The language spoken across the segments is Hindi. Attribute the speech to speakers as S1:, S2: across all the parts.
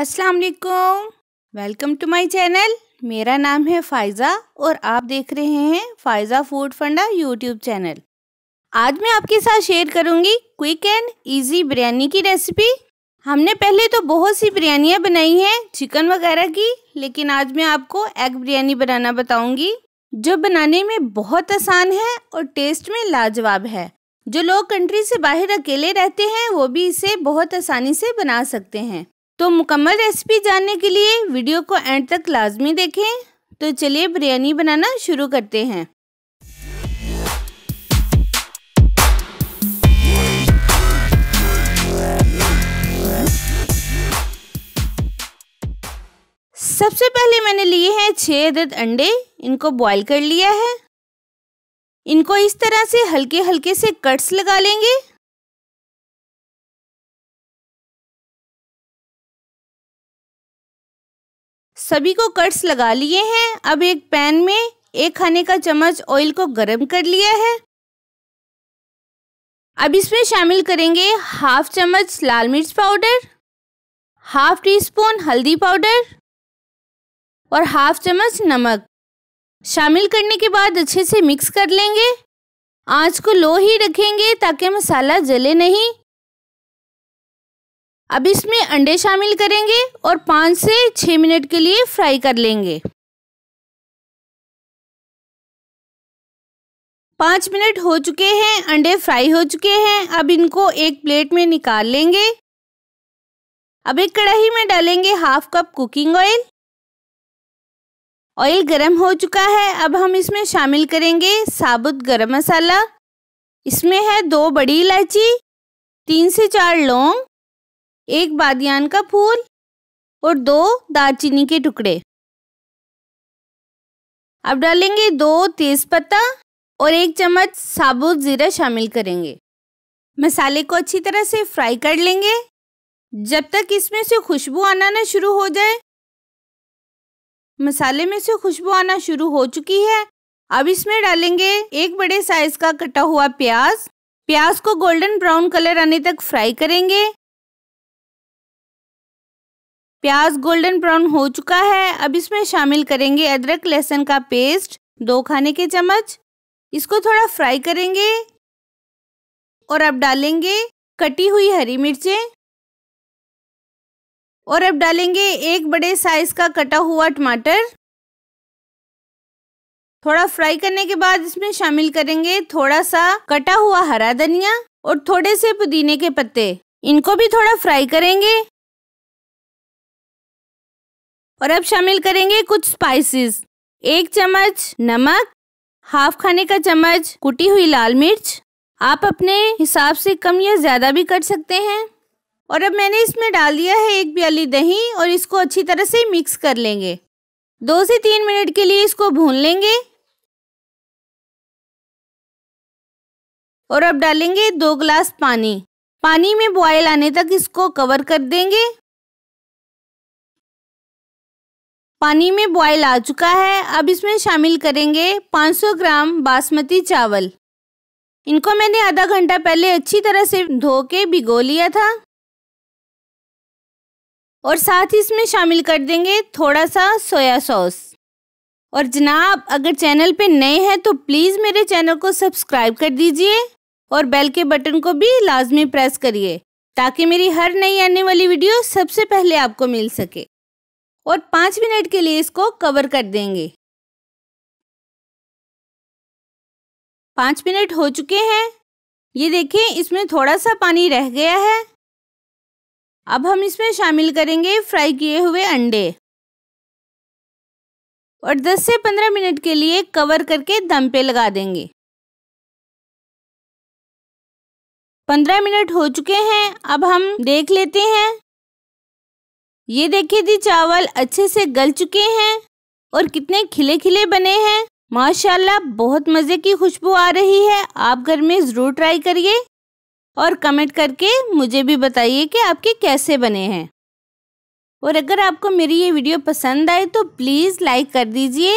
S1: अस्सलाम वालेकुम वेलकम टू माय चैनल मेरा नाम है फाइज़ा और आप देख रहे हैं Faiza food funda YouTube channel आज मैं आपके साथ शेयर करूंगी क्विक एंड इजी बिरयानी की रेसिपी हमने पहले तो बहुत सी बिरयानियाँ बनाई हैं चिकन वगैरह की लेकिन आज मैं आपको एग बिरयानी बनाना बताऊँगी जो बनाने में बहुत आसान है और टेस्ट में लाजवाब है जो लोग कंट्री से बाहर अकेले रहते हैं वो भी इसे बहुत आसानी से बना सकते हैं तो मुकम्मल रेसिपी जानने के लिए वीडियो को एंड तक लाजमी देखें तो चलिए बिरयानी बनाना शुरू करते हैं सबसे पहले मैंने लिए हैं छः अदद अंडे इनको बॉईल कर लिया है इनको इस तरह से हल्के हल्के से कट्स लगा
S2: लेंगे सभी को कट्स लगा लिए हैं अब एक पैन में
S1: एक खाने का चम्मच ऑयल को गर्म कर लिया है अब इसमें शामिल करेंगे हाफ चम्मच लाल मिर्च पाउडर हाफ टी स्पून हल्दी पाउडर और हाफ चम्मच नमक शामिल करने के बाद अच्छे से मिक्स कर लेंगे आंच को लो ही रखेंगे ताकि मसाला जले नहीं अब इसमें अंडे शामिल
S2: करेंगे और पाँच से छः मिनट के लिए फ्राई कर लेंगे पाँच मिनट हो चुके हैं अंडे फ्राई हो चुके हैं अब इनको एक प्लेट में निकाल लेंगे अब एक कढ़ाई
S1: में डालेंगे half cup cooking oil oil गरम हो चुका है अब हम इसमें शामिल करेंगे साबुत गरम मसाला इसमें है दो बड़ी इलायची तीन से चार लौंग एक बादियान का फूल
S2: और दो दालचीनी के टुकड़े अब
S1: डालेंगे दो तेज़पत्ता और एक चम्मच साबुत ज़ीरा शामिल करेंगे मसाले को अच्छी तरह से फ्राई कर लेंगे जब तक इसमें से खुशबू आना ना शुरू हो जाए मसाले में से खुशबू आना शुरू हो चुकी है अब इसमें डालेंगे एक बड़े साइज का कटा हुआ प्याज प्याज को गोल्डन ब्राउन कलर आने तक फ्राई करेंगे प्याज गोल्डन ब्राउन हो चुका है अब इसमें शामिल करेंगे अदरक लहसुन का पेस्ट दो खाने के चम्मच इसको थोड़ा फ्राई करेंगे
S2: और अब डालेंगे कटी हुई हरी मिर्चें और
S1: अब डालेंगे एक बड़े साइज का कटा हुआ टमाटर थोड़ा फ्राई करने के बाद इसमें शामिल करेंगे थोड़ा सा कटा हुआ हरा धनिया और थोड़े से पुदीने के पत्ते इनको भी थोड़ा फ्राई करेंगे और अब शामिल करेंगे कुछ स्पाइसेस एक चम्मच नमक हाफ खाने का चम्मच कुटी हुई लाल मिर्च आप अपने हिसाब से कम या ज़्यादा भी कर सकते हैं और अब मैंने इसमें डाल दिया है एक प्याली दही और इसको अच्छी तरह से मिक्स कर लेंगे दो से तीन मिनट के लिए इसको भून
S2: लेंगे और अब डालेंगे
S1: दो ग्लास पानी पानी में बॉयल आने तक इसको कवर कर देंगे पानी में बॉयल आ चुका है अब इसमें शामिल करेंगे 500 ग्राम बासमती चावल इनको मैंने आधा घंटा पहले अच्छी तरह से धो के भिगो लिया था और साथ ही इसमें शामिल कर देंगे थोड़ा सा सोया सॉस और जनाब अगर चैनल पे नए हैं तो प्लीज़ मेरे चैनल को सब्सक्राइब कर दीजिए और बेल के बटन को भी लाजमी प्रेस करिए ताकि मेरी हर नई आने वाली वीडियो सबसे पहले आपको मिल सके और पाँच मिनट के लिए इसको कवर कर देंगे
S2: पाँच मिनट हो चुके हैं ये देखिए
S1: इसमें थोड़ा सा पानी रह गया है अब हम इसमें शामिल करेंगे फ्राई किए हुए अंडे और 10 से 15 मिनट के
S2: लिए कवर करके दम पे लगा देंगे
S1: 15 मिनट हो चुके हैं अब हम देख लेते हैं ये देखिए दी चावल अच्छे से गल चुके हैं और कितने खिले खिले बने हैं माशाल्लाह बहुत मज़े की खुशबू आ रही है आप घर में ज़रूर ट्राई करिए और कमेंट करके मुझे भी बताइए कि आपके कैसे बने हैं और अगर आपको मेरी ये वीडियो पसंद आए तो प्लीज़ लाइक कर दीजिए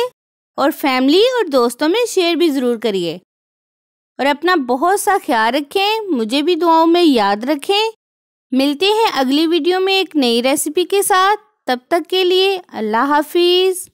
S1: और फैमिली और दोस्तों में शेयर भी ज़रूर करिए और अपना बहुत सा ख्याल रखें मुझे भी दुआओं में याद रखें मिलते हैं अगली वीडियो में एक नई रेसिपी के साथ तब तक के लिए अल्लाह हाफिज़